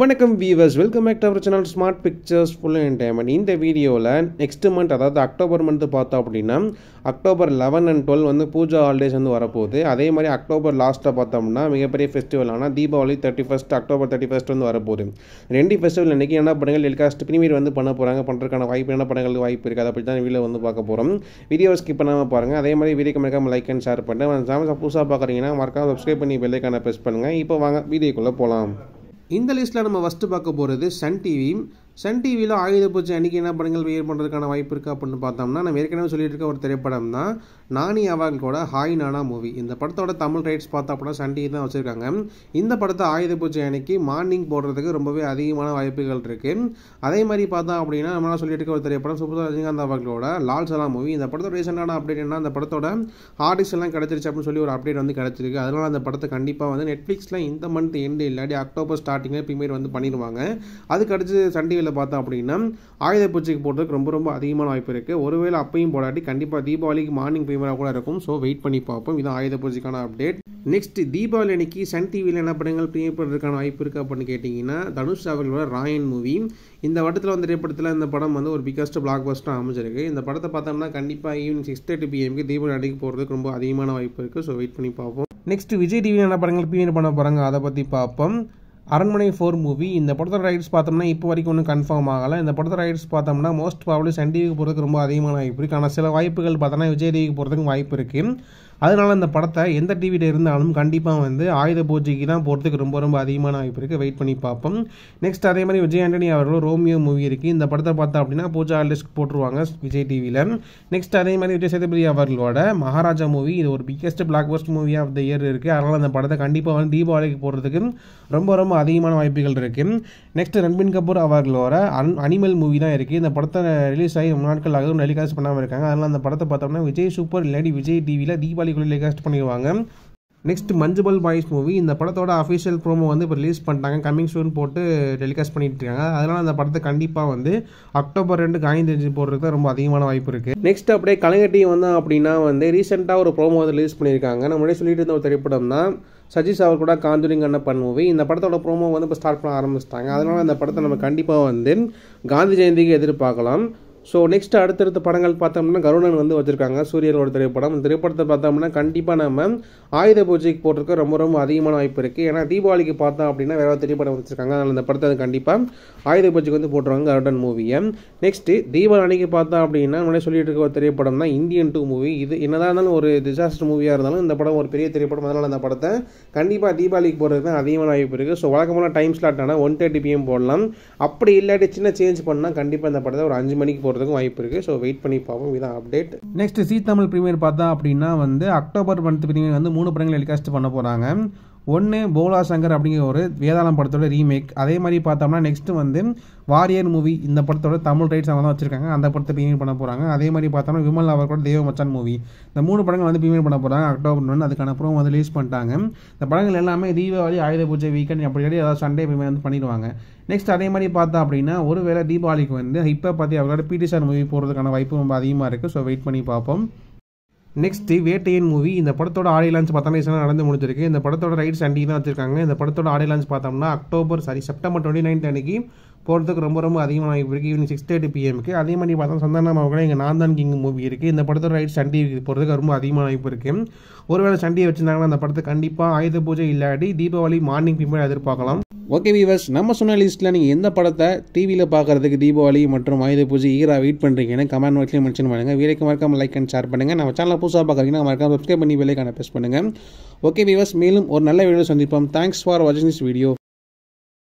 வணக்கம் viewers welcome back to our channel smart pictures full entertainment இந்த வீடியோவில் next month அதாவது அக்டோபர் மந்த்து பார்த்தோம் அப்படின்னா அக்டோபர் லெவன் அண்ட் டுவெல் வந்து பூஜா ஹாலிடேஸ் வந்து வரப்போகுது அதே மாதிரி அக்டோபர் லாஸ்ட்டில் பார்த்தோம்னா மிகப்பெரிய ஆனால் Deepavali thirty first October thirty first வந்து வரப்போகுது ரெண்டு ஃபெஸ்டிவல் இன்றைக்கி என்ன படங்கள் டெலிகாஸ்ட் ப்ரீமியர் வந்து பண்ண போகிறாங்க பண்ணுறதுக்கான வாய்ப்பு என்ன படங்களுக்கு வாய்ப்பு இருக்குது அதை பற்றி தான் வீடியோ வந்து பார்க்க போகிறோம் வீடியோ ஸ்கிப் பண்ணாமல் பாருங்கள் அதே மாதிரி வீடியோ மறக்காமல் லைக் அண்ட் ஷேர் பண்ணுறேன் சேனல் புதுசாக பார்க்குறீங்கன்னா மறக்காமல் சப்ஸ்கிரைப் பண்ணி பெல்லைக்கான ப்ரெஸ் பண்ணுங்கள் இப்போ வாங்க வீடியோக்குள்ளே போகலாம் இந்த லிஸ்ட்டில் நம்ம ஃபஸ்ட்டு பார்க்க போகிறது சன் டிவியும் சன் டிவியில் ஆயுத பூஜை அன்றைக்கி என்ன படங்கள் வெயிட் பண்ணுறதுக்கான வாய்ப்பு இருக்குது அப்படின்னு பார்த்தோம்னா நம்ம ஏற்கனவே சொல்லிட்டு இருக்க ஒரு திரைப்படம் தான் நானி அவங்களோட ஹாய் நானா மூவி இந்த படத்தோட தமிழ் ரைட்ஸ் பார்த்தா கூட சன் டிவி தான் வச்சுருக்காங்க இந்த படத்தை ஆயுத பூஜை அன்னைக்கு மார்னிங் போடுறதுக்கு ரொம்பவே அதிகமான வாய்ப்புகள் இருக்குது அதே மாதிரி பார்த்தா அப்படின்னா நம்மளால் சொல்லிட்டு இருக்க ஒரு திரைப்படம் சுப்ரதா ரஜினிகாந்த் அவர்களோட லால் சலா மூவி இந்த படத்தோட ரீசெண்டான அப்டேட் என்ன அந்த படத்தோட ஆர்டிஸ்ட் எல்லாம் கிடச்சிருச்சு அப்படின்னு சொல்லி ஒரு அப்டேட் வந்து கிடச்சிருக்கு அதனால் அந்த படத்தை கண்டிப்பாக வந்து நெட்ஃப்ளிக்ஸில் இந்த மந்த் எண்டு இல்லாட்டி அக்டோபர் ஸ்டார்டிங்கில் ப்ரீமியர் வந்து பண்ணிடுவாங்க அது கிடச்சி சன் டிவியில் பார்த்தோம் அப்படின்னா ஆயுத பூச்சிக்கு போடுறதுக்கு ரொம்ப ரொம்ப அதிகமான வாய்ப்பு இருக்குது ஒருவேளை அப்பையும் போடாட்டி கண்டிப்பாக தீபாவளிக்கு மார்னிங் ஃபீவராக கூட இருக்கும் ஸோ வெயிட் பண்ணி பார்ப்போம் இது ஆயுத பூஜைக்கான அப்டேட் நெக்ஸ்ட் தீபாவளி அன்னைக்கு சன் டிவியில் என்ன படங்கள் ப்ரீமியர் பண்ணுறதுக்கான வாய்ப்பு இருக்குது அப்படின்னு கேட்டிங்கன்னா தனுஷ் அவர்களோட ராயன் மூவி இந்த வட்டத்தில் வந்து திரைப்படத்தில் இந்த படம் வந்து ஒரு பிக்கஸ்ட் பிளாக் பஸ்டாக அமைஞ்சிருக்கு இந்த படத்தை பார்த்தோம்னா கண்டிப்பாக ஈவினிங் சிக்ஸ் தேர்ட்டி பிஎம்க்கு தீபாவளி அடிக்க போகிறதுக்கு ரொம்ப அதிகமான வாய்ப்பு இருக்குது ஸோ வெயிட் பண்ணி பார்ப்போம் நெக்ஸ்ட் விஜய் டிவியில் என்ன படங்கள் பிரியர் பண்ண போகிறாங்க அதை பற்றி பார்ப்போம் அரண்மனை ஃபோர் மூவி இந்த படத்தோட ரைட்ஸ் பார்த்தோம்னா இப்போ வரைக்கும் ஒன்றும் கன்ஃபார்ம் ஆகலை இந்த படத்தோட ரைட்ஸ் பார்த்தோம்னா மோஸ்ட் ப்ராப்ளி சன் டிவிக்கு போகிறதுக்கு ரொம்ப அதிகமான வாய்ப்பு இருக்குது ஆனால் சில வாய்ப்புகள் பார்த்தோன்னா விஜய் டிவிக்கு போகிறதுக்கு வாய்ப்பு இருக்குது அதனால் அந்த படத்தை எந்த டிவியில் இருந்தாலும் கண்டிப்பாக வந்து ஆயுத பூஜைக்கு தான் போகிறதுக்கு ரொம்ப ரொம்ப அதிகமான வாய்ப்பு இருக்குது வெயிட் பண்ணி பார்ப்போம் நெக்ஸ்ட் அதே மாதிரி விஜய் ஆண்டனி அவர்கள் ரோமியோ மூவி இருக்குது இந்த படத்தை பார்த்தா அப்படின்னா பூஜா லிஸ்ட் போட்டுருவாங்க விஜய் டிவியில் நெக்ஸ்ட் அதே மாதிரி விஜய் சேதுபதி அவர்களோட மகாராஜா மூவி இது ஒரு biggest blockbuster movie of the year இருக்குது அதனால் அந்த படத்தை கண்டிப்பாக வந்து தீபாவளிக்கு போகிறதுக்கு ரொம்ப ரொம்ப அதிகமான வாய்ப்புகள் இருக்குது நெக்ஸ்ட் ரன்பின் கபூர் அவர்களோட அன் அனிமல் மூவி தான் இருக்குது இந்த படத்தை ரிலீஸ் ஆகி நாட்கள் ஆகும் டெலிகாஸ்ட் பண்ணாமல் இருக்காங்க அதனால் அந்த படத்தை பார்த்தோம்னா விஜய் சூப்பர் இல்லாடி விஜய் டிவியில் தீபாவளி ஃபெப்ரவரிக்குள்ளே கேஸ்ட் பண்ணிடுவாங்க நெக்ஸ்ட் மஞ்சுபல் பாய்ஸ் மூவி இந்த படத்தோட அஃபிஷியல் ப்ரோமோ வந்து இப்போ ரிலீஸ் பண்ணிட்டாங்க கமிங் ஷூன் போட்டு டெலிகாஸ்ட் பண்ணிட்டு இருக்காங்க அதனால் அந்த படத்தை கண்டிப்பாக வந்து அக்டோபர் ரெண்டு காய்ந்து போடுறது போடுறதுக்கு ரொம்ப அதிகமான வாய்ப்பு இருக்குது நெக்ஸ்ட் அப்படியே கலைஞர் டீம் வந்தோம் அப்படின்னா வந்து ரீசெண்டாக ஒரு ப்ரோமோ வந்து ரிலீஸ் பண்ணியிருக்காங்க நம்ம முன்னாடி சொல்லிட்டு இருந்த ஒரு திரைப்படம் தான் சஜி சாவர் கூட காந்தூரிங் அண்ணப்பன் மூவி இந்த படத்தோட ப்ரோமோ வந்து இப்போ ஸ்டார்ட் பண்ண ஆரம்பிச்சிட்டாங்க அதனால் அந்த படத்தை நம்ம கண்டிப்பாக வந்து காந்தி ஜெயந்திக்கு எதிர்பார்க்கலாம் ஸோ நெக்ஸ்ட் அடுத்தடுத்த படங்கள் பார்த்தோம்னா கருணன் வந்து வச்சுருக்காங்க சூரியனோட திரைப்படம் இந்த திரைப்படத்தை பார்த்தோம்னா கண்டிப்பாக நம்ம ஆயுத பூஜைக்கு போட்டிருக்க ரொம்ப ரொம்ப அதிகமான வாய்ப்பு இருக்குது ஏன்னா தீபாவளிக்கு பார்த்தோம் அப்படின்னா வேற திரைப்படம் வச்சுருக்காங்க அதனால் இந்த படத்தை கண்டிப்பாக ஆயுத பூஜைக்கு வந்து போட்டுருவாங்க கருடன் மூவியை நெக்ஸ்ட்டு தீபாவளி அன்னைக்கு பார்த்தோம் அப்படின்னா நம்மளே சொல்லிட்டு இருக்க ஒரு திரைப்படம் தான் இந்தியன் டூ மூவி இது என்னதான் இருந்தாலும் ஒரு டிசாஸ்டர் மூவியாக இருந்தாலும் இந்த படம் ஒரு பெரிய திரைப்படம் அதனால் அந்த படத்தை கண்டிப்பாக தீபாவளிக்கு போடுறது தான் அதிகமான வாய்ப்பு இருக்குது ஸோ வழக்கமான டைம் ஸ்லாட் ஆனால் ஒன் தேர்ட்டி பிஎம் போடலாம் அப்படி இல்லாட்டி சின்ன சேஞ்ச் பண்ணால் கண்டிப்பாக இந்த படத்தை ஒரு அஞ்சு மணிக்கு போகிறதுக்கும் வாய்ப்பு இருக்குது ஸோ வெயிட் பண்ணி பார்ப்போம் இதான் update next Zee Tamil premiere பார்த்தா அப்படின்னா வந்து அக்டோபர் மந்த் ப்ரீமியர் வந்து மூணு படங்கள் டெலிகாஸ்ட் பண்ண போகிறாங்க ஒன்று போலா சங்கர் அப்படிங்கிற ஒரு வேதாளம் படத்தோட ரீமேக் அதே மாதிரி பார்த்தோம்னா நெக்ஸ்ட்டு வந்து வாரியர் மூவி இந்த படத்தோட தமிழ் ரைட்ஸ் அவங்க தான் வச்சிருக்காங்க அந்த படத்தை ப்ரீமியர் பண்ண போகிறாங்க அதே மாதிரி பார்த்தோம்னா விமல் அவர்களோட தேவ மச்சான் மூவி இந்த மூணு படங்கள் வந்து ப்ரீமியர் பண்ண போகிறாங்க அக்டோபர் ஒன்று அதுக்கான அப்புறம் வந்து ரிலீஸ் பண்ணிட்டாங்க இந்த படங்கள் எல்லாமே தீபாவளி ஆயுத பூஜை வீக்கெண்ட் அப்படி ஏதாவது சண்டே ப்ரீமியர் வந்து பண்ணிடுவாங்க நெக்ஸ்ட் அதே மாதிரி பார்த்தா அப்படின்னா ஒருவேளை தீபாவளிக்கு வந்து இப்போ பார்த்தி அவரோட பிடி சார் மூவி போகிறதுக்கான வாய்ப்பு ரொம்ப அதிகமாக இருக்குது ஸோ வெயிட் பண்ணி பார்ப்போம் நெக்ஸ்ட்டு வேட்டையன் மூவி இந்த படத்தோட ஆடியோ லான்ச் பத்தாம் வயசுலாம் நடந்து முடிஞ்சிருக்கு இந்த படத்தோட ரைட்ஸ் அண்டி தான் வச்சிருக்காங்க இந்த படத்தோட ஆடியோ லான்ச் பார்த்தோம்னா October sorry September twenty ninth அன்னைக்கு போகிறதுக்கு ரொம்ப ரொம்ப அதிகமாக இருக்குது ஈவினிங் சிக்ஸ் தேர்ட்டி பிஎம்க்கு அதே மாதிரி பார்த்தா சந்தானம் அவங்களே எங்கள் நான்தான் கிங் மூவி இருக்குது இந்த படத்தோட ரைட் சண்டே போகிறதுக்கு ரொம்ப அதிகமான வாய்ப்பு இருக்குது ஒருவேளை சண்டையை வச்சுருந்தாங்கன்னா அந்த படத்தை கண்டிப்பாக ஆயுத பூஜை இல்லாட்டி தீபாவளி மார்னிங் பிம்பை எதிர்பார்க்கலாம் ஓகே வீவர்ஸ் நம்ம சொன்ன லிஸ்ட்டில் நீங்கள் எந்த படத்தை டிவியில் பார்க்குறதுக்கு தீபாவளி மற்றும் ஆயுத பூஜை ஈராக வெயிட் பண்ணுறீங்கன்னு கமெண்ட் பாக்ஸ்லேயும் மென்ஷன் பண்ணுங்கள் வீடியோக்கு மறக்காமல் லைக் அண்ட் ஷேர் பண்ணுங்கள் நம்ம சேனலில் புதுசாக பார்க்குறீங்கன்னா மறக்காமல் சப்ஸ்கிரைப் பண்ணி காண பேஸ் பண்ணுங்கள் ஓகே வீவர்ஸ் மேலும் ஒரு நல்ல வீடியோ சந்திப்போம் தேங்க்ஸ் ஃபார் வாட்சிங் திஸ் வீடியோ